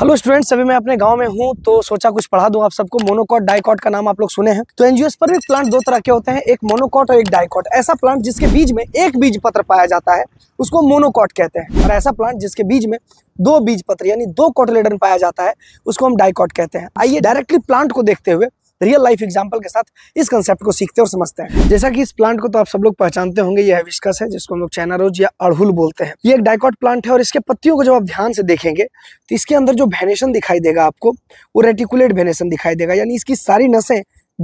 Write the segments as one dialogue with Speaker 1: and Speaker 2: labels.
Speaker 1: hello student अभी मैं अपने गांव में हूं तो सोचा कुछ पढ़ा दूं आप सबको मोनोकॉट डाइकॉट का नाम आप लोग सुने हैं तो एनजीओस पर भी प्लांट दो तरह के होते हैं एक मोनोकॉट और एक डाइकॉट ऐसा प्लांट जिसके बीज में एक बीज पत्र पाया जाता है उसको मोनोकॉट कहते हैं और ऐसा प्लांट जिसके बीज में दो बीज पत्र यानी दो कॉटलेडन पाया जाता है उसको हम डाइकॉट कहते हैं आइए डायरेक्टली प्लांट को देखते हुए रियल लाइफ एग्जाम्पल के साथ इस कंसेप्ट को सीखते और समझते हैं जैसा कि इस प्लांट को तो आप सब लोग पहचानते होंगे ये विस्कस है जिसको हम लोग चाइना रोज या अड़हुल बोलते हैं ये एक डायकॉट प्लांट है और इसके पत्तियों को जब आप ध्यान से देखेंगे तो इसके अंदर जो भेनेशन दिखाई देगा आपको वो रेटिकुलेट भेनेशन दिखाई देगा यानी इसकी सारी नसें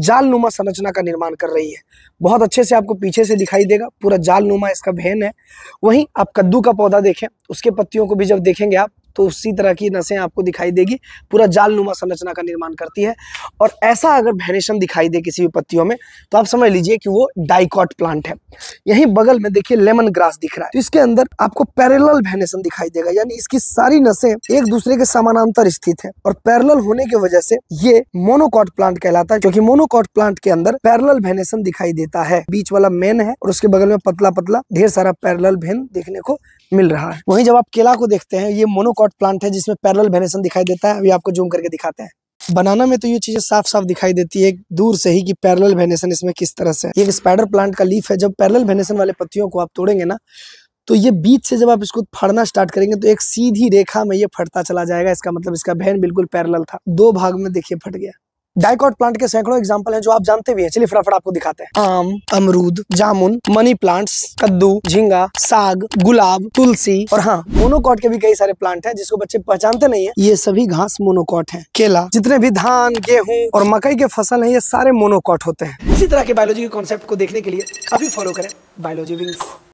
Speaker 1: जाल नुमा संरचना का निर्माण कर रही है बहुत अच्छे से आपको पीछे से दिखाई देगा पूरा जाल नुमा इसका भेन है वहीं आप कद्दू का पौधा देखें उसके पत्तियों को भी जब देखेंगे आप तो उसी तरह की नसें आपको दिखाई देगी पूरा जाल नुमा संरचना का निर्माण करती है और ऐसा अगर भैनेशन दिखाई दे किसी भी पत्तियों में तो आप समझ लीजिए कि वो डाइकॉट प्लांट है यहीं बगल में देखिए लेमन ग्रास दिख रहा है तो इसके अंदर आपको पैरेलल भैनेशन दिखाई देगा यानी इसकी सारी नसें एक दूसरे के समानांतर स्थित है और पैरल होने की वजह से ये मोनोकॉट प्लांट कहलाता है क्योंकि मोनोकॉट प्लांट के अंदर पैरल भैनेशन दिखाई देता है बीच वाला मेन है और उसके बगल में पतला पतला ढेर सारा पैरल भेन देखने को मिल रहा है वहीं जब आप केला को देखते हैं ये मोनोकॉट पॉट प्लांट है जिसमें पैरल वेनेशन दिखाई देता है अभी आपको जूम करके दिखाते हैं बनाना में तो ये चीजें साफ साफ दिखाई देती है दूर से ही कि पैरल वेनेशन इसमें किस तरह से ये स्पाइडर प्लांट का लीफ है जब पैरल वेनेशन वाले पत्तियों को आप तोड़ेंगे ना तो ये बीच से जब आप इसको फड़ना स्टार्ट करेंगे तो एक सीधी रेखा में ये फटता चला जाएगा इसका मतलब इसका बहन बिल्कुल पैरल था दो भाग में देखिए फट गया डायकॉट प्लांट के सैकड़ों एग्जाम्पल है जो आप जानते भी है चलिए फटाफट आपको दिखाते हैं आम अमरूद जामुन मनी प्लांट्स कद्दू झींगा साग गुलाब तुलसी और हाँ मोनोकॉट के भी कई सारे प्लांट है जिसको बच्चे पहचानते नहीं है ये सभी घास मोनोकॉट है केला जितने भी धान गेहूँ और मकई के फसल है ये सारे मोनोकॉट होते हैं इसी तरह के बायोलॉजी के कॉन्सेप्ट को देखने के लिए अभी फॉलो करें बायोलॉजी विंग्स